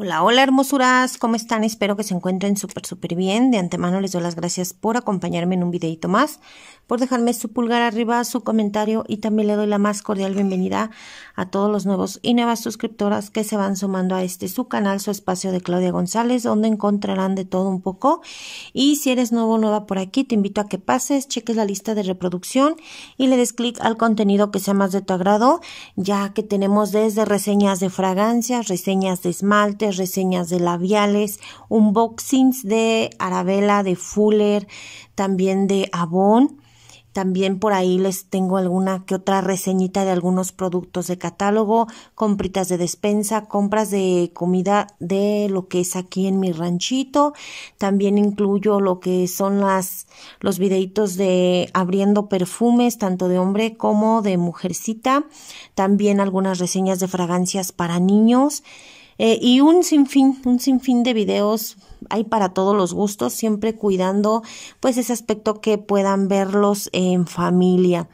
Hola, hola hermosuras, ¿cómo están? Espero que se encuentren súper, súper bien. De antemano les doy las gracias por acompañarme en un videito más, por dejarme su pulgar arriba, su comentario y también le doy la más cordial bienvenida a todos los nuevos y nuevas suscriptoras que se van sumando a este su canal, su espacio de Claudia González, donde encontrarán de todo un poco. Y si eres nuevo o nueva por aquí, te invito a que pases, cheques la lista de reproducción y le des clic al contenido que sea más de tu agrado, ya que tenemos desde reseñas de fragancias, reseñas de esmalte, reseñas de labiales, unboxings de Arabella, de Fuller, también de Avon. También por ahí les tengo alguna que otra reseñita de algunos productos de catálogo, compritas de despensa, compras de comida de lo que es aquí en mi ranchito. También incluyo lo que son las los videitos de abriendo perfumes, tanto de hombre como de mujercita. También algunas reseñas de fragancias para niños. Eh, y un sinfín, un sinfín de videos hay para todos los gustos, siempre cuidando pues ese aspecto que puedan verlos en familia.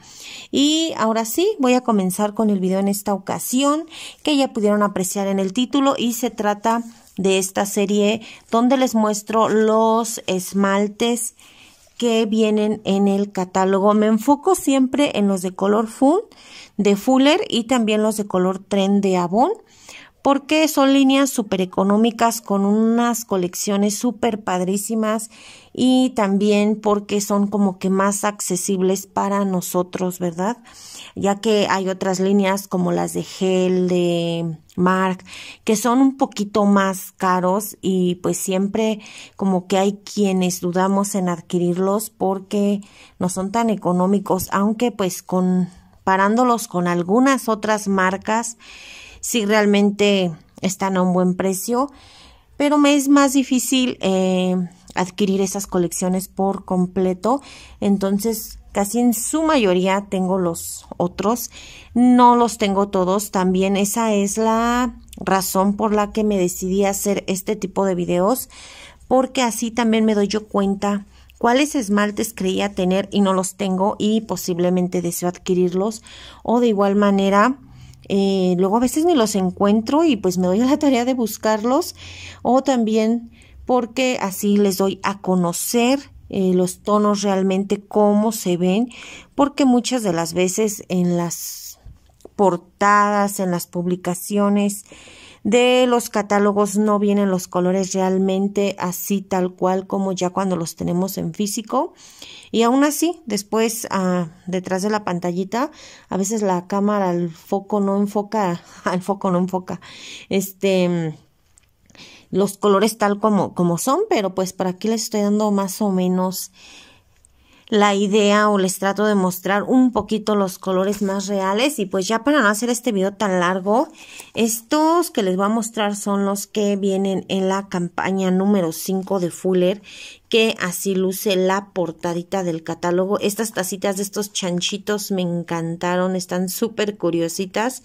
Y ahora sí, voy a comenzar con el video en esta ocasión que ya pudieron apreciar en el título y se trata de esta serie donde les muestro los esmaltes que vienen en el catálogo. Me enfoco siempre en los de color Fun de Fuller y también los de color Tren de Avon porque son líneas súper económicas con unas colecciones súper padrísimas y también porque son como que más accesibles para nosotros, ¿verdad? Ya que hay otras líneas como las de gel, de Mark, que son un poquito más caros y pues siempre como que hay quienes dudamos en adquirirlos porque no son tan económicos, aunque pues con parándolos con algunas otras marcas si realmente están a un buen precio, pero me es más difícil eh, adquirir esas colecciones por completo, entonces casi en su mayoría tengo los otros, no los tengo todos, también esa es la razón por la que me decidí hacer este tipo de videos, porque así también me doy yo cuenta cuáles esmaltes creía tener y no los tengo y posiblemente deseo adquirirlos o de igual manera eh, luego a veces ni los encuentro y pues me doy la tarea de buscarlos o también porque así les doy a conocer eh, los tonos realmente cómo se ven porque muchas de las veces en las portadas, en las publicaciones, de los catálogos no vienen los colores realmente así tal cual como ya cuando los tenemos en físico. Y aún así, después ah, detrás de la pantallita, a veces la cámara, al foco no enfoca, al foco no enfoca. Este los colores tal como, como son, pero pues para aquí les estoy dando más o menos la idea o les trato de mostrar un poquito los colores más reales y pues ya para no hacer este video tan largo estos que les voy a mostrar son los que vienen en la campaña número 5 de Fuller que así luce la portadita del catálogo estas tacitas de estos chanchitos me encantaron están súper curiositas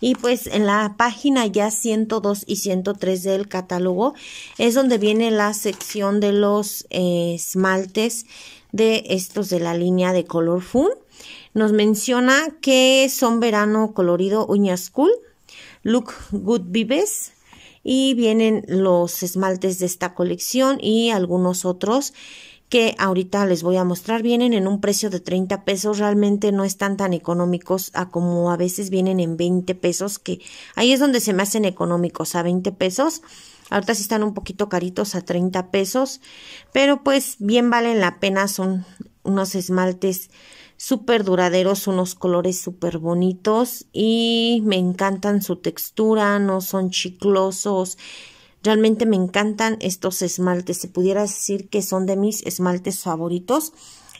y pues en la página ya 102 y 103 del catálogo es donde viene la sección de los eh, esmaltes de estos de la línea de Color Fun. Nos menciona que son verano colorido uñas cool, look good vives y vienen los esmaltes de esta colección y algunos otros que ahorita les voy a mostrar vienen en un precio de 30 pesos, realmente no están tan económicos a como a veces vienen en 20 pesos, que ahí es donde se me hacen económicos, a 20 pesos Ahorita sí están un poquito caritos a 30 pesos, pero pues bien valen la pena, son unos esmaltes súper duraderos, unos colores súper bonitos y me encantan su textura, no son chiclosos. Realmente me encantan estos esmaltes, se pudiera decir que son de mis esmaltes favoritos.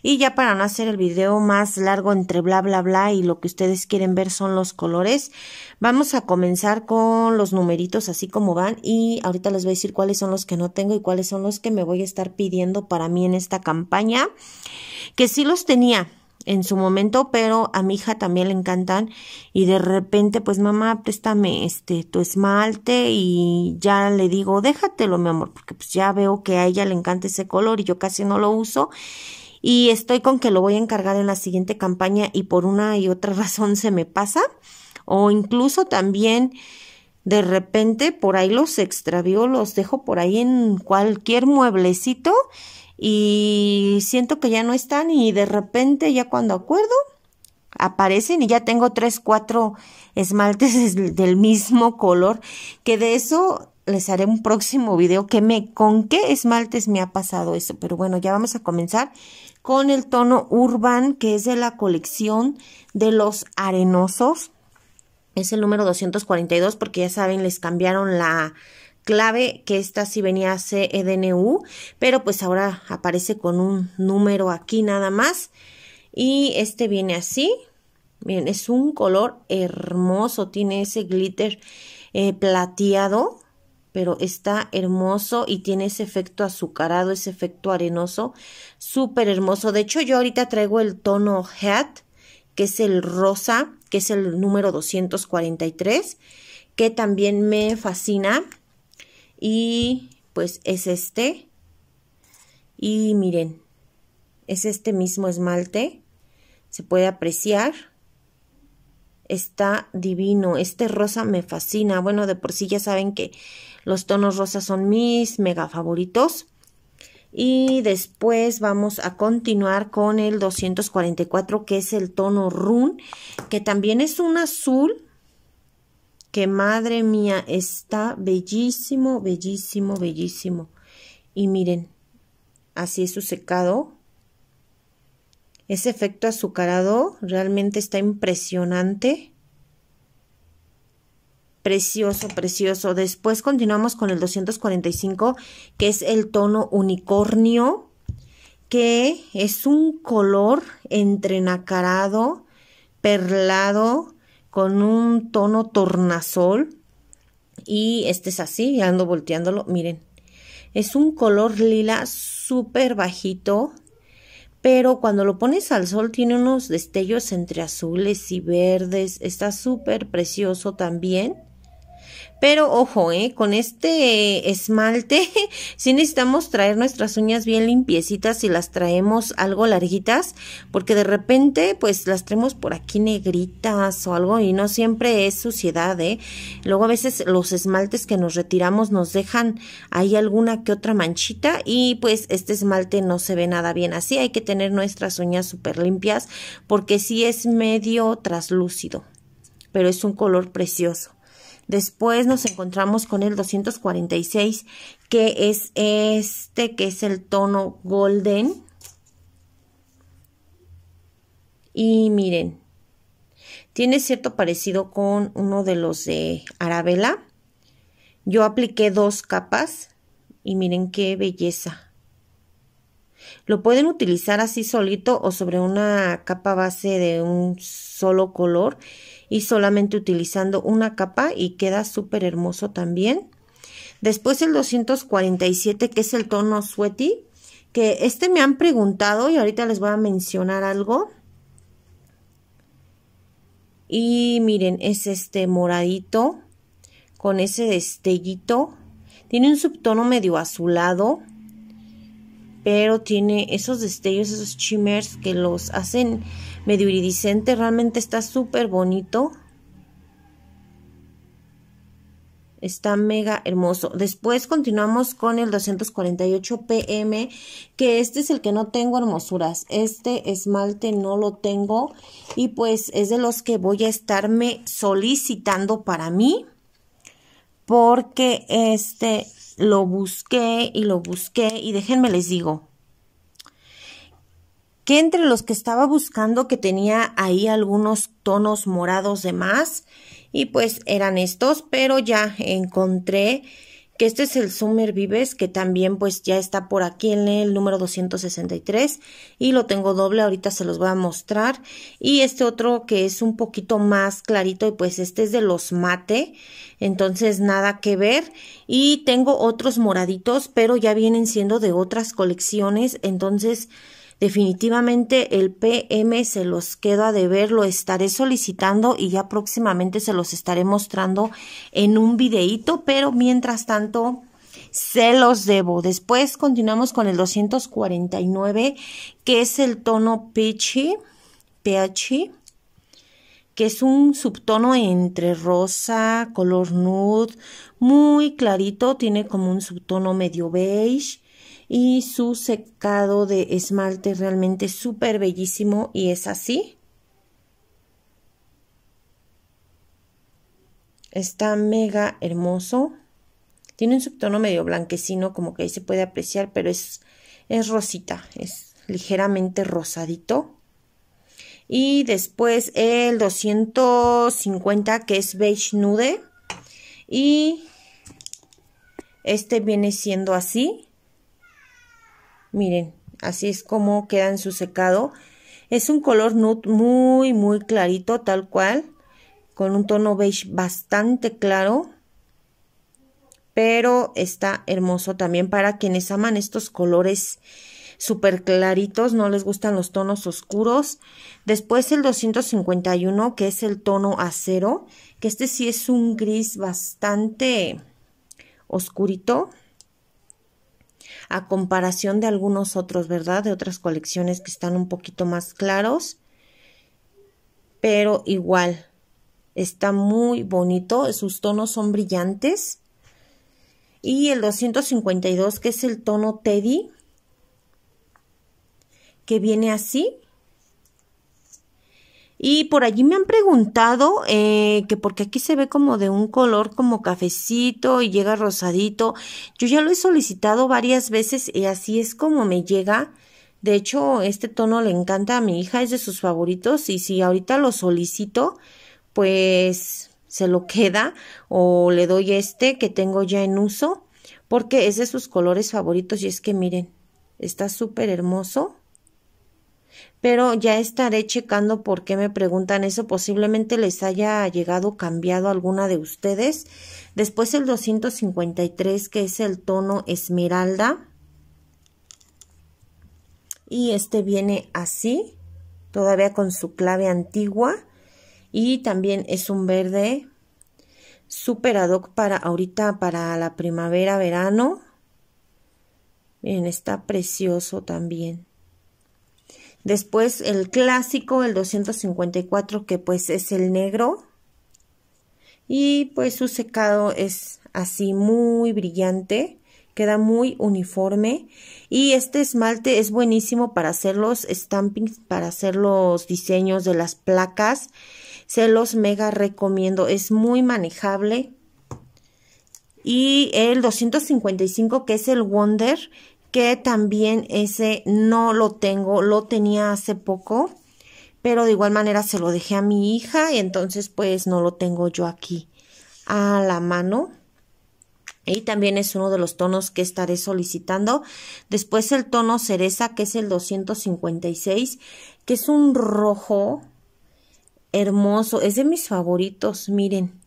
Y ya para no hacer el video más largo entre bla bla bla y lo que ustedes quieren ver son los colores, vamos a comenzar con los numeritos así como van y ahorita les voy a decir cuáles son los que no tengo y cuáles son los que me voy a estar pidiendo para mí en esta campaña, que sí los tenía, en su momento, pero a mi hija también le encantan y de repente pues mamá, préstame este tu esmalte y ya le digo, déjatelo mi amor, porque pues ya veo que a ella le encanta ese color y yo casi no lo uso y estoy con que lo voy a encargar en la siguiente campaña y por una y otra razón se me pasa o incluso también de repente por ahí los extravió, los dejo por ahí en cualquier mueblecito y siento que ya no están y de repente ya cuando acuerdo aparecen y ya tengo tres, cuatro esmaltes del mismo color, que de eso les haré un próximo video que me con qué esmaltes me ha pasado eso. Pero bueno, ya vamos a comenzar con el tono Urban, que es de la colección de los arenosos. Es el número 242 porque ya saben, les cambiaron la clave que esta sí venía CEDNU, pero pues ahora aparece con un número aquí nada más. Y este viene así. Miren, es un color hermoso, tiene ese glitter eh, plateado pero está hermoso y tiene ese efecto azucarado, ese efecto arenoso, súper hermoso. De hecho, yo ahorita traigo el tono Hat, que es el rosa, que es el número 243, que también me fascina. Y pues es este. Y miren, es este mismo esmalte. Se puede apreciar está divino. Este rosa me fascina. Bueno, de por sí ya saben que los tonos rosas son mis mega favoritos. Y después vamos a continuar con el 244 que es el tono run, que también es un azul que madre mía está bellísimo, bellísimo, bellísimo. Y miren, así es su secado ese efecto azucarado realmente está impresionante. Precioso, precioso. Después continuamos con el 245, que es el tono unicornio, que es un color entrenacarado, perlado, con un tono tornasol. Y este es así, ya ando volteándolo, miren. Es un color lila súper bajito, pero cuando lo pones al sol tiene unos destellos entre azules y verdes, está súper precioso también. Pero ojo, eh, con este esmalte, si sí necesitamos traer nuestras uñas bien limpiecitas y las traemos algo larguitas, porque de repente pues las traemos por aquí negritas o algo y no siempre es suciedad. Eh. Luego a veces los esmaltes que nos retiramos nos dejan ahí alguna que otra manchita y pues este esmalte no se ve nada bien así. Hay que tener nuestras uñas súper limpias porque sí es medio traslúcido, pero es un color precioso. Después nos encontramos con el 246, que es este, que es el tono golden. Y miren, tiene cierto parecido con uno de los de Arabella. Yo apliqué dos capas y miren qué belleza. Lo pueden utilizar así solito o sobre una capa base de un solo color y solamente utilizando una capa y queda súper hermoso también. Después el 247 que es el tono sweaty, que este me han preguntado y ahorita les voy a mencionar algo. Y miren, es este moradito con ese destellito. Tiene un subtono medio azulado, pero tiene esos destellos, esos shimmers que los hacen medio iridiscente, realmente está súper bonito. Está mega hermoso. Después continuamos con el 248 PM, que este es el que no tengo hermosuras. Este esmalte no lo tengo y pues es de los que voy a estarme solicitando para mí. Porque este lo busqué y lo busqué y déjenme les digo que entre los que estaba buscando que tenía ahí algunos tonos morados de más y pues eran estos, pero ya encontré que este es el Summer Vives que también pues ya está por aquí en el número 263 y lo tengo doble, ahorita se los voy a mostrar y este otro que es un poquito más clarito y pues este es de los mate, entonces nada que ver y tengo otros moraditos pero ya vienen siendo de otras colecciones, entonces Definitivamente el PM se los quedo a deber, lo estaré solicitando y ya próximamente se los estaré mostrando en un videíto, pero mientras tanto se los debo. Después continuamos con el 249, que es el tono peachy, peachy que es un subtono entre rosa, color nude, muy clarito, tiene como un subtono medio beige y su secado de esmalte realmente súper bellísimo y es así. Está mega hermoso. Tiene un subtono medio blanquecino, como que ahí se puede apreciar, pero es, es rosita, es ligeramente rosadito. Y después el 250 que es beige nude. Y este viene siendo así. Miren, así es como queda en su secado. Es un color nude muy, muy clarito, tal cual, con un tono beige bastante claro. Pero está hermoso también para quienes aman estos colores súper claritos, no les gustan los tonos oscuros. Después el 251, que es el tono acero, que este sí es un gris bastante oscurito, a comparación de algunos otros, ¿verdad? De otras colecciones que están un poquito más claros. Pero igual, está muy bonito, sus tonos son brillantes. Y el 252, que es el tono Teddy, que viene así. Y por allí me han preguntado eh, que porque aquí se ve como de un color como cafecito y llega rosadito. Yo ya lo he solicitado varias veces y así es como me llega. De hecho, este tono le encanta a mi hija, es de sus favoritos y si ahorita lo solicito, pues se lo queda o le doy este que tengo ya en uso porque es de sus colores favoritos y es que miren, está súper hermoso pero ya estaré checando por qué me preguntan eso. Posiblemente les haya llegado cambiado alguna de ustedes. Después el 253 que es el tono esmeralda. Y este viene así, todavía con su clave antigua. Y también es un verde super ad hoc para ahorita, para la primavera, verano. bien está precioso también. Después el clásico, el 254, que pues es el negro. Y pues su secado es así muy brillante, queda muy uniforme. Y este esmalte es buenísimo para hacer los stampings, para hacer los diseños de las placas. Se los mega recomiendo, es muy manejable. Y el 255 que es el Wonder, que también ese no lo tengo, lo tenía hace poco, pero de igual manera se lo dejé a mi hija y entonces pues no lo tengo yo aquí a la mano. Y también es uno de los tonos que estaré solicitando. Después el tono cereza, que es el 256, que es un rojo hermoso. Es de mis favoritos, miren.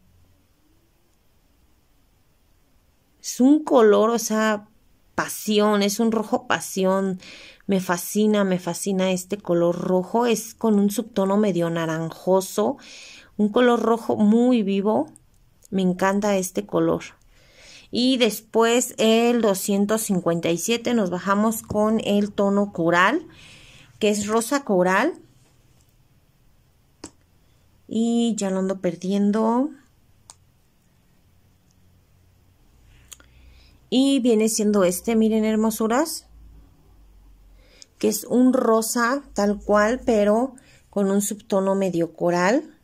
Es un color, o sea, pasión, es un rojo pasión. Me fascina, me fascina este color rojo. Es con un subtono medio naranjoso, un color rojo muy vivo. Me encanta este color. Y después el 257 nos bajamos con el tono coral, que es rosa coral. Y ya lo ando perdiendo. Y viene siendo este, miren hermosuras, que es un rosa tal cual, pero con un subtono medio coral.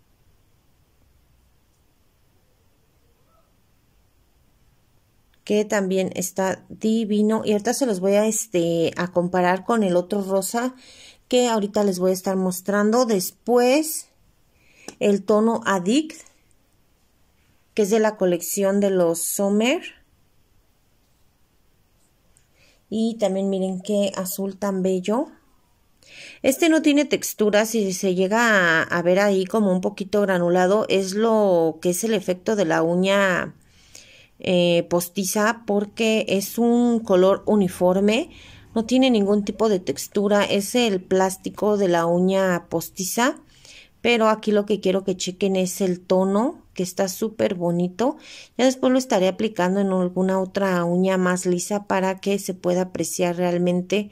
que también está divino y ahorita se los voy a este a comparar con el otro rosa que ahorita les voy a estar mostrando después el tono Addict que es de la colección de los Sommer y también miren qué azul tan bello. Este no tiene textura, si se llega a, ver ahí como un poquito granulado, es lo que es el efecto de la uña eh, postiza porque es un color uniforme, no tiene ningún tipo de textura, es el plástico de la uña postiza, pero aquí lo que quiero que chequen es el tono que está súper bonito. Ya después lo estaré aplicando en alguna otra uña más lisa para que se pueda apreciar realmente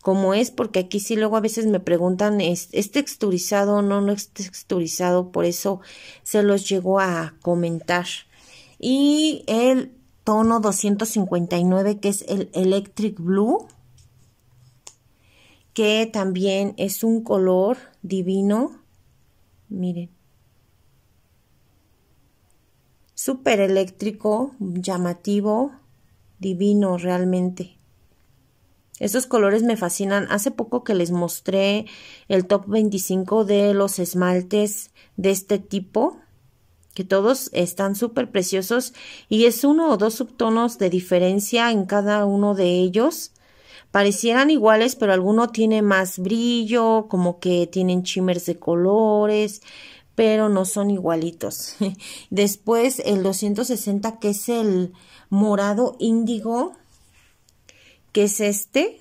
como es, porque aquí sí luego a veces me preguntan, ¿es, texturizado o no, no es texturizado? Por eso se los llegó a comentar. Y el tono 259 que es el Electric Blue que también es un color divino. Miren, súper eléctrico, llamativo, divino realmente. Estos colores me fascinan. Hace poco que les mostré el top 25 de los esmaltes de este tipo, que todos están súper preciosos y es uno o dos subtonos de diferencia en cada uno de ellos. Parecieran iguales, pero alguno tiene más brillo, como que tienen chimers de colores, pero no son igualitos. Después el 260 que es el morado índigo, que es este.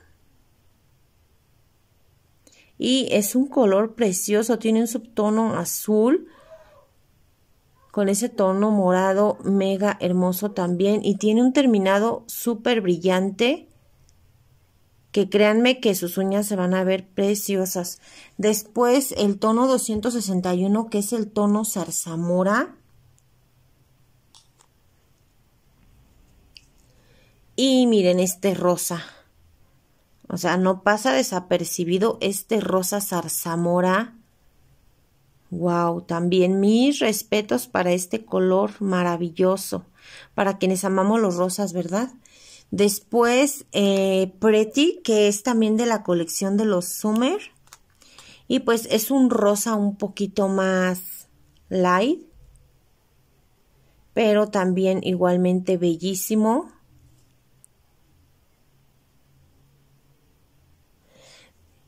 Y es un color precioso, tiene un subtono azul con ese tono morado mega hermoso también y tiene un terminado súper brillante que créanme que sus uñas se van a ver preciosas. Después el tono 261 que es el tono zarzamora. Y miren este rosa. O sea, no pasa desapercibido este rosa zarzamora. Wow, también mis respetos para este color maravilloso. Para quienes amamos los rosas, ¿verdad? Después, eh, Pretty, que es también de la colección de los Summer. Y pues es un rosa un poquito más light. Pero también igualmente bellísimo.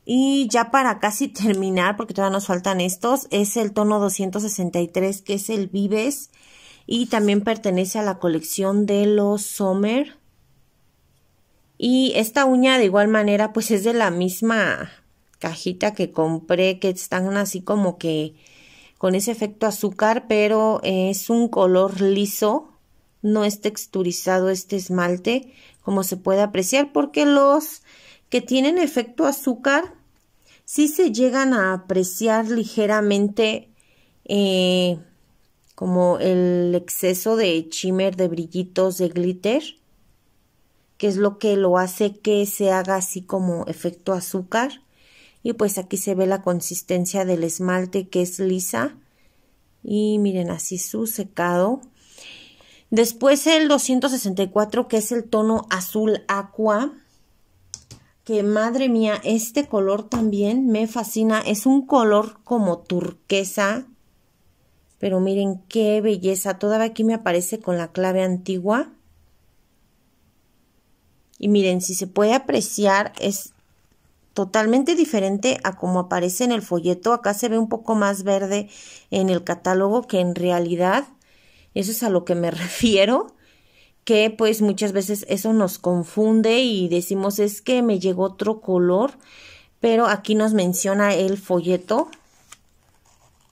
Y ya para casi terminar, porque todavía nos faltan estos, es el tono 263, que es el Vives. Y también pertenece a la colección de los Summer. Y esta uña de igual manera pues es de la misma cajita que compré que están así como que con ese efecto azúcar, pero es un color liso, no es texturizado este esmalte, como se puede apreciar, porque los que tienen efecto azúcar sí se llegan a apreciar ligeramente eh, como el exceso de shimmer, de brillitos, de glitter que es lo que lo hace que se haga así como efecto azúcar. Y pues aquí se ve la consistencia del esmalte que es lisa. Y miren así su secado. Después el 264 que es el tono azul aqua. Que madre mía, este color también me fascina. Es un color como turquesa. Pero miren qué belleza. Todavía aquí me aparece con la clave antigua. Y miren, si se puede apreciar, es totalmente diferente a como aparece en el folleto. Acá se ve un poco más verde en el catálogo que en realidad. Eso es a lo que me refiero, que pues muchas veces eso nos confunde y decimos es que me llegó otro color, pero aquí nos menciona el folleto.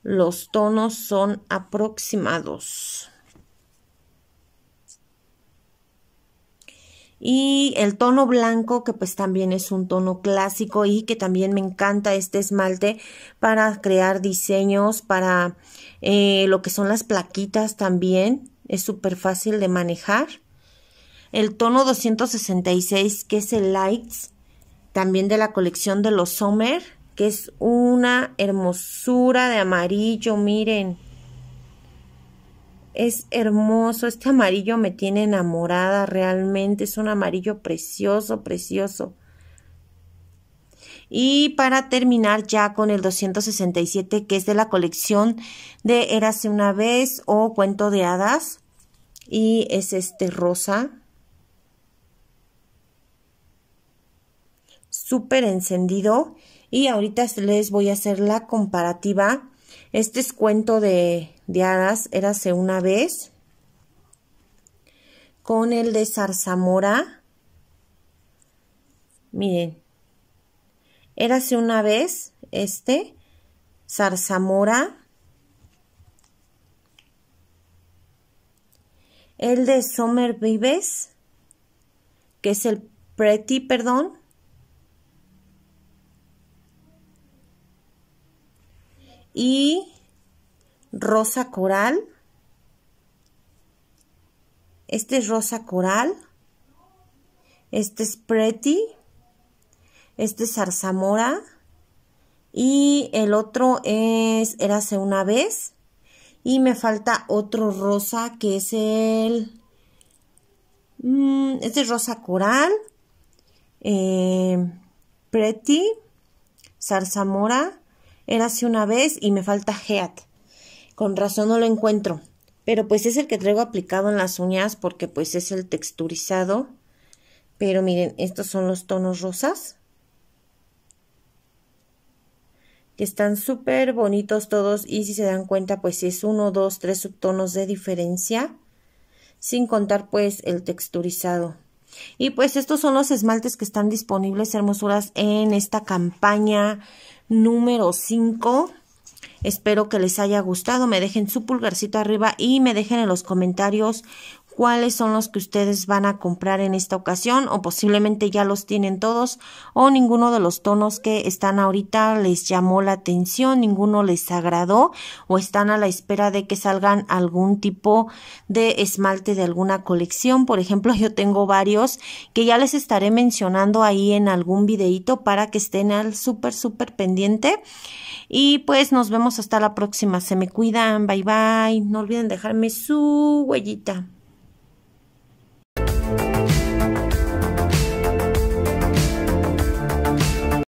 Los tonos son aproximados. Y el tono blanco, que pues también es un tono clásico y que también me encanta este esmalte para crear diseños, para eh, lo que son las plaquitas también. Es súper fácil de manejar. El tono 266, que es el Lights, también de la colección de los Sommer, que es una hermosura de amarillo, miren es hermoso, este amarillo me tiene enamorada realmente, es un amarillo precioso, precioso. Y para terminar ya con el 267, que es de la colección de Érase una vez o Cuento de Hadas. Y es este rosa. Súper encendido. Y ahorita les voy a hacer la comparativa este es cuento de, de érase una vez, con el de zarzamora. Miren, érase una vez este, zarzamora. El de Summer Vives, que es el Pretty, perdón, y rosa coral. Este es rosa coral. Este es pretty. Este es zarzamora. Y el otro es hace una vez. Y me falta otro rosa que es el... Mm, este es rosa coral. Eh, pretty. Zarzamora así una vez y me falta Heat. Con razón no lo encuentro. Pero pues es el que traigo aplicado en las uñas porque pues es el texturizado. Pero miren, estos son los tonos rosas. Que están súper bonitos todos y si se dan cuenta pues es uno, dos, tres subtonos de diferencia. Sin contar pues el texturizado. Y pues estos son los esmaltes que están disponibles, hermosuras, en esta campaña número 5. Espero que les haya gustado. Me dejen su pulgarcito arriba y me dejen en los comentarios cuáles son los que ustedes van a comprar en esta ocasión o posiblemente ya los tienen todos o ninguno de los tonos que están ahorita les llamó la atención, ninguno les agradó o están a la espera de que salgan algún tipo de esmalte de alguna colección. Por ejemplo, yo tengo varios que ya les estaré mencionando ahí en algún videito para que estén al súper, súper pendiente. Y pues nos vemos hasta la próxima. Se me cuidan. Bye bye. No olviden dejarme su huellita.